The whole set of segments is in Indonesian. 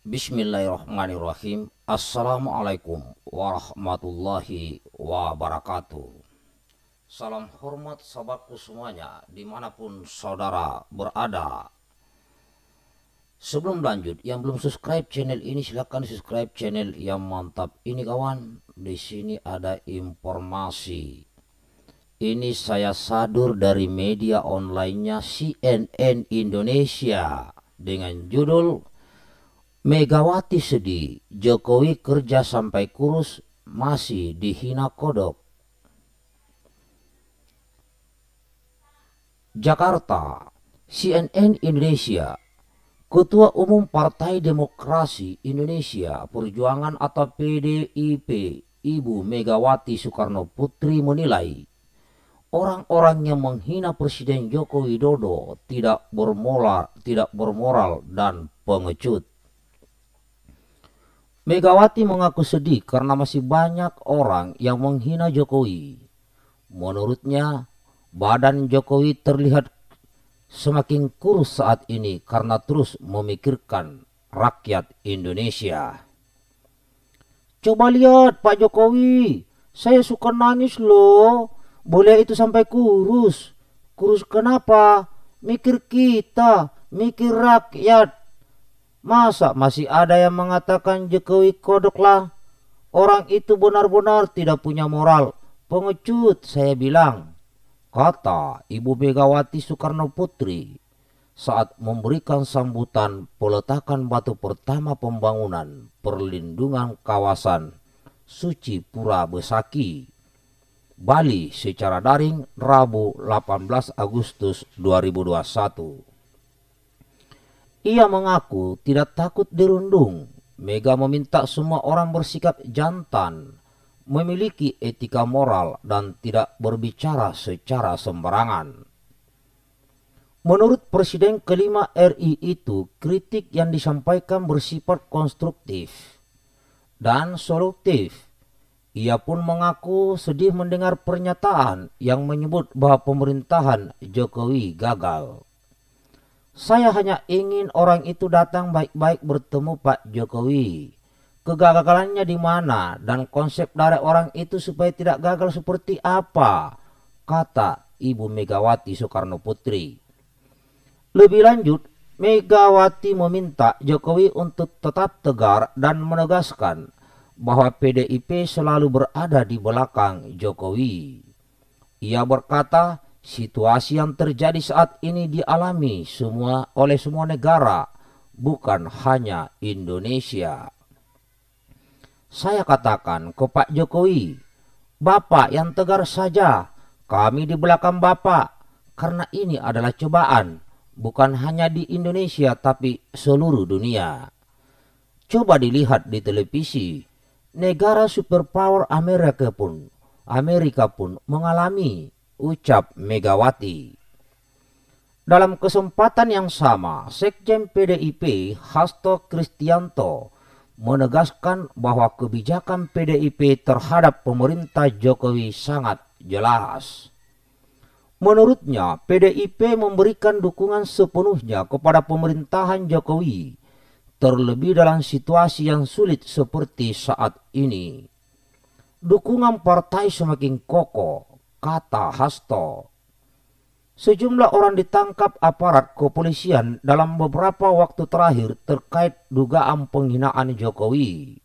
Bismillahirrahmanirrahim. Assalamualaikum warahmatullahi wabarakatuh. Salam hormat sahabatku semuanya dimanapun saudara berada. Sebelum lanjut, yang belum subscribe channel ini silahkan subscribe channel yang mantap ini kawan. Di sini ada informasi. Ini saya sadur dari media onlinenya CNN Indonesia dengan judul Megawati sedih, Jokowi kerja sampai kurus masih dihina kodok. Jakarta, CNN Indonesia, Ketua Umum Partai Demokrasi Indonesia Perjuangan atau PDIP, Ibu Megawati Soekarno Putri menilai orang-orang yang menghina Presiden Joko Widodo tidak bermoral, tidak bermoral dan pengecut. Megawati mengaku sedih karena masih banyak orang yang menghina Jokowi. Menurutnya, badan Jokowi terlihat semakin kurus saat ini karena terus memikirkan rakyat Indonesia. Coba lihat Pak Jokowi, saya suka nangis loh. Boleh itu sampai kurus. Kurus kenapa? Mikir kita, mikir rakyat. Masa masih ada yang mengatakan Jokowi kodoklah? Orang itu benar-benar tidak punya moral. Pengecut saya bilang. Kata Ibu Megawati Soekarno Putri saat memberikan sambutan peletakan batu pertama pembangunan perlindungan kawasan Suci Pura Besaki, Bali secara daring Rabu 18 Agustus 2021. Ia mengaku tidak takut dirundung. Mega meminta semua orang bersikap jantan, memiliki etika moral dan tidak berbicara secara sembarangan. Menurut Presiden kelima RI itu, kritik yang disampaikan bersifat konstruktif dan solutif. Ia pun mengaku sedih mendengar pernyataan yang menyebut bahwa pemerintahan Jokowi gagal. Saya hanya ingin orang itu datang baik-baik bertemu Pak Jokowi. Kegagalannya di mana dan konsep dari orang itu supaya tidak gagal seperti apa? Kata Ibu Megawati Soekarno Putri. Lebih lanjut, Megawati meminta Jokowi untuk tetap tegar dan menegaskan bahwa PDIP selalu berada di belakang Jokowi. Ia berkata, Situasi yang terjadi saat ini dialami semua oleh semua negara, bukan hanya Indonesia. Saya katakan ke Pak Jokowi, Bapak yang tegar saja, kami di belakang Bapak, karena ini adalah cobaan, bukan hanya di Indonesia tapi seluruh dunia. Coba dilihat di televisi, negara superpower Amerika pun, Amerika pun mengalami ucap Megawati. Dalam kesempatan yang sama, Sekjen PDIP Hasto Kristianto menegaskan bahwa kebijakan PDIP terhadap pemerintah Jokowi sangat jelas. Menurutnya, PDIP memberikan dukungan sepenuhnya kepada pemerintahan Jokowi, terlebih dalam situasi yang sulit seperti saat ini. Dukungan partai semakin kokoh kata Hasto. Sejumlah orang ditangkap aparat kepolisian dalam beberapa waktu terakhir terkait dugaan penghinaan Jokowi.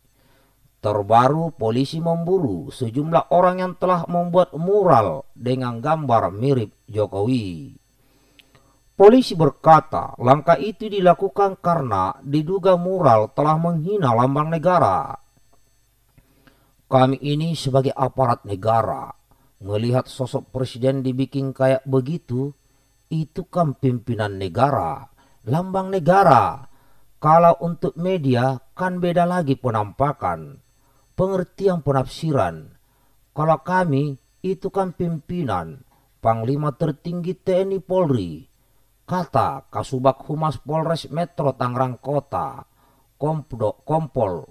Terbaru polisi memburu sejumlah orang yang telah membuat mural dengan gambar mirip Jokowi. Polisi berkata langkah itu dilakukan karena diduga mural telah menghina lambang negara. Kami ini sebagai aparat negara Melihat sosok presiden dibikin kayak begitu, itu kan pimpinan negara, lambang negara. Kalau untuk media kan beda lagi penampakan, pengertian penafsiran. Kalau kami itu kan pimpinan, panglima tertinggi TNI Polri. Kata Kasubag Humas Polres Metro Tangerang Kota, Kompdo, Kompol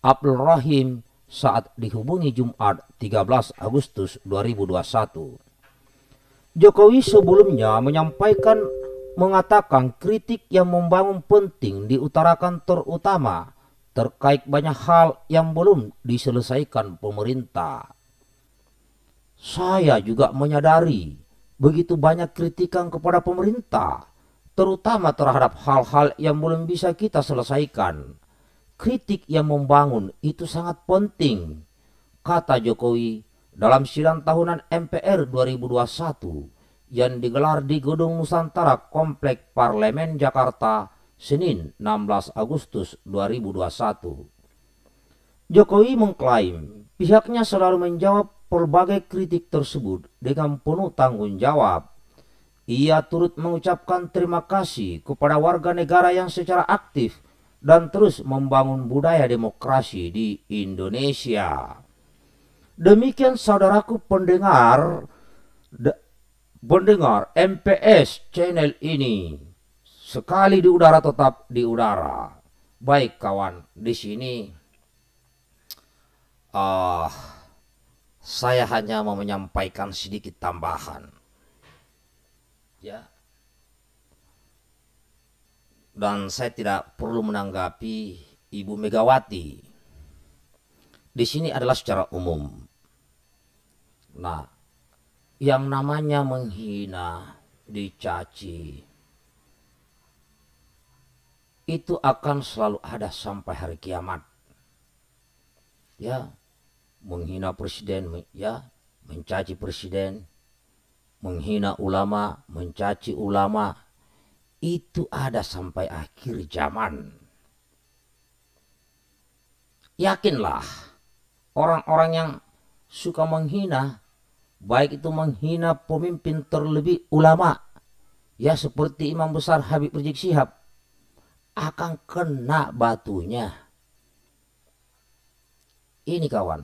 Abdul Rahim saat dihubungi Jumat 13 Agustus 2021. Jokowi sebelumnya menyampaikan mengatakan kritik yang membangun penting diutarakan terutama terkait banyak hal yang belum diselesaikan pemerintah. Saya juga menyadari begitu banyak kritikan kepada pemerintah, terutama terhadap hal-hal yang belum bisa kita selesaikan kritik yang membangun itu sangat penting, kata Jokowi dalam sidang tahunan MPR 2021 yang digelar di Gedung Nusantara Komplek Parlemen Jakarta Senin 16 Agustus 2021. Jokowi mengklaim pihaknya selalu menjawab berbagai kritik tersebut dengan penuh tanggung jawab. Ia turut mengucapkan terima kasih kepada warga negara yang secara aktif dan terus membangun budaya demokrasi di Indonesia. Demikian saudaraku pendengar pendengar MPS channel ini sekali di udara tetap di udara. Baik kawan, di sini uh, saya hanya mau menyampaikan sedikit tambahan. Ya dan saya tidak perlu menanggapi Ibu Megawati. Di sini adalah secara umum. Nah, yang namanya menghina, dicaci, itu akan selalu ada sampai hari kiamat. Ya, menghina presiden, ya, mencaci presiden, menghina ulama, mencaci ulama, itu ada sampai akhir zaman. Yakinlah orang-orang yang suka menghina, baik itu menghina pemimpin terlebih ulama, ya seperti Imam Besar Habib Rizik Sihab akan kena batunya. Ini kawan,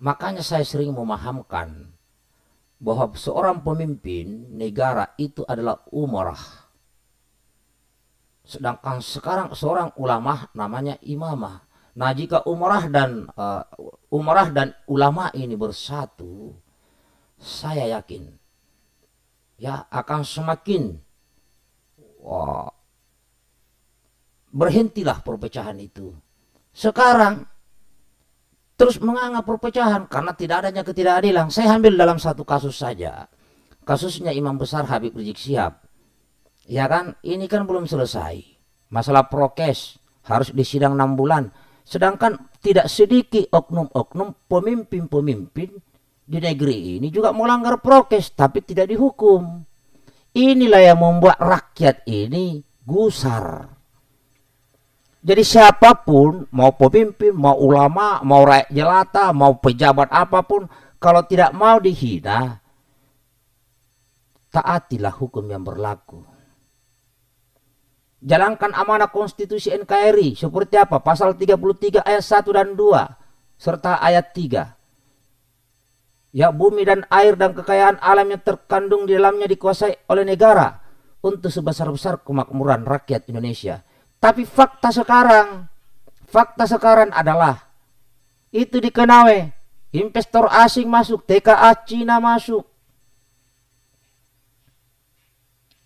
makanya saya sering memahamkan bahwa seorang pemimpin negara itu adalah umrah Sedangkan sekarang seorang ulama namanya imamah. Nah jika umrah dan uh, umrah dan ulama ini bersatu, saya yakin ya akan semakin wah, berhentilah perpecahan itu. Sekarang terus menganggap perpecahan karena tidak adanya ketidakadilan. Saya ambil dalam satu kasus saja. Kasusnya Imam Besar Habib Rizik Sihab Ya kan? Ini kan belum selesai. Masalah prokes harus disidang enam bulan. Sedangkan tidak sedikit oknum-oknum pemimpin-pemimpin di negeri ini juga melanggar prokes tapi tidak dihukum. Inilah yang membuat rakyat ini gusar. Jadi siapapun, mau pemimpin, mau ulama, mau rakyat jelata, mau pejabat apapun, kalau tidak mau dihina, taatilah hukum yang berlaku. Jalankan amanah konstitusi NKRI seperti apa? Pasal 33 ayat 1 dan 2 serta ayat 3. Ya bumi dan air dan kekayaan alam yang terkandung di dalamnya dikuasai oleh negara untuk sebesar-besar kemakmuran rakyat Indonesia. Tapi fakta sekarang, fakta sekarang adalah itu dikenawe eh, investor asing masuk, TKA Cina masuk.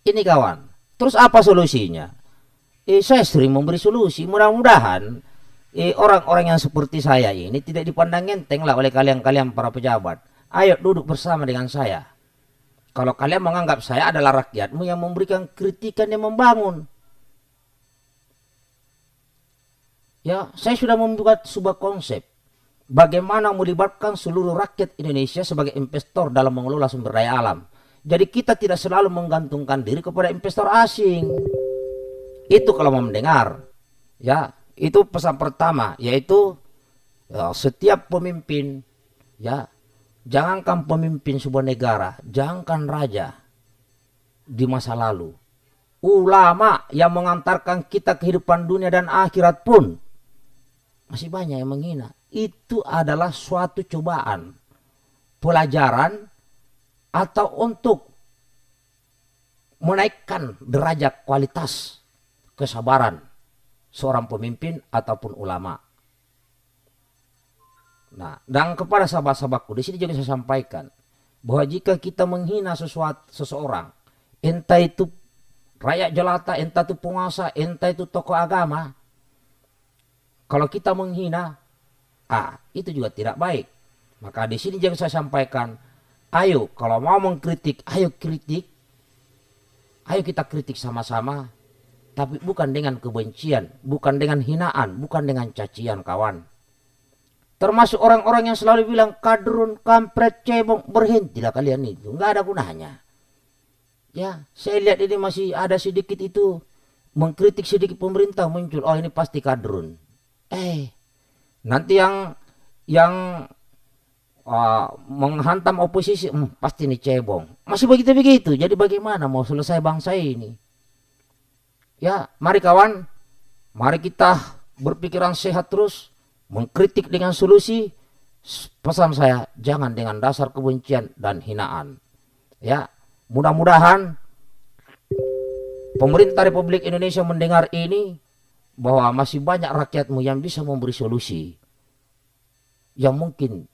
Ini kawan, terus apa solusinya? eh, saya sering memberi solusi mudah-mudahan eh, orang-orang yang seperti saya ini tidak dipandang enteng lah oleh kalian-kalian para pejabat ayo duduk bersama dengan saya kalau kalian menganggap saya adalah rakyatmu yang memberikan kritikan yang membangun ya saya sudah membuat sebuah konsep bagaimana melibatkan seluruh rakyat Indonesia sebagai investor dalam mengelola sumber daya alam jadi kita tidak selalu menggantungkan diri kepada investor asing. Itu kalau mau mendengar. Ya, itu pesan pertama yaitu ya, setiap pemimpin ya jangankan pemimpin sebuah negara, jangankan raja di masa lalu. Ulama yang mengantarkan kita kehidupan dunia dan akhirat pun masih banyak yang menghina. Itu adalah suatu cobaan, pelajaran atau untuk menaikkan derajat kualitas kesabaran seorang pemimpin ataupun ulama. Nah, dan kepada sahabat-sahabatku di sini juga saya sampaikan bahwa jika kita menghina sesuatu seseorang, entah itu rakyat jelata, entah itu penguasa, entah itu tokoh agama, kalau kita menghina, ah itu juga tidak baik. Maka di sini juga saya sampaikan, ayo kalau mau mengkritik, ayo kritik, ayo kita kritik sama-sama tapi bukan dengan kebencian, bukan dengan hinaan, bukan dengan cacian kawan. Termasuk orang-orang yang selalu bilang kadrun, kampret, cebong, berhentilah kalian itu, nggak ada gunanya. Ya, saya lihat ini masih ada sedikit itu mengkritik sedikit pemerintah muncul, oh ini pasti kadrun. Eh, nanti yang yang uh, menghantam oposisi, hmm, pasti ini cebong. Masih begitu-begitu. Jadi bagaimana mau selesai bangsa ini? Ya, mari kawan, mari kita berpikiran sehat terus, mengkritik dengan solusi. Pesan saya, jangan dengan dasar kebencian dan hinaan. Ya, mudah-mudahan pemerintah Republik Indonesia mendengar ini bahwa masih banyak rakyatmu yang bisa memberi solusi yang mungkin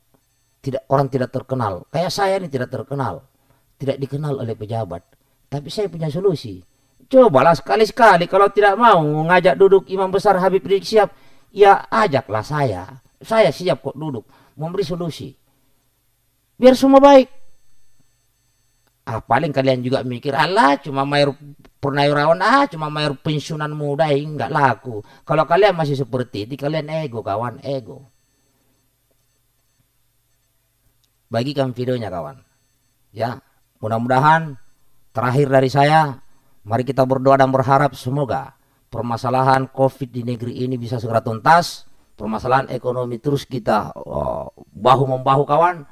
tidak orang tidak terkenal. Kayak saya ini tidak terkenal, tidak dikenal oleh pejabat, tapi saya punya solusi cobalah sekali-sekali kalau tidak mau ngajak duduk Imam Besar Habib Rizik siap ya ajaklah saya. Saya siap kok duduk memberi solusi. Biar semua baik. Ah, paling kalian juga mikir, Allah cuma mayor purnawirawan, ah cuma mayor pensiunan muda, enggak laku. Kalau kalian masih seperti itu, kalian ego kawan, ego. Bagikan videonya kawan. Ya, mudah-mudahan terakhir dari saya Mari kita berdoa dan berharap semoga permasalahan COVID di negeri ini bisa segera tuntas. Permasalahan ekonomi terus kita oh, bahu membahu kawan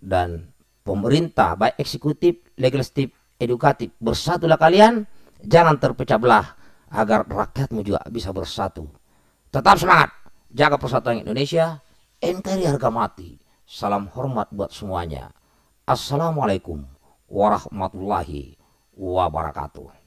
dan pemerintah baik eksekutif, legislatif, edukatif bersatulah kalian jangan terpecah belah agar rakyatmu juga bisa bersatu. Tetap semangat, jaga persatuan Indonesia, NKRI harga mati. Salam hormat buat semuanya. Assalamualaikum warahmatullahi wabarakatuh.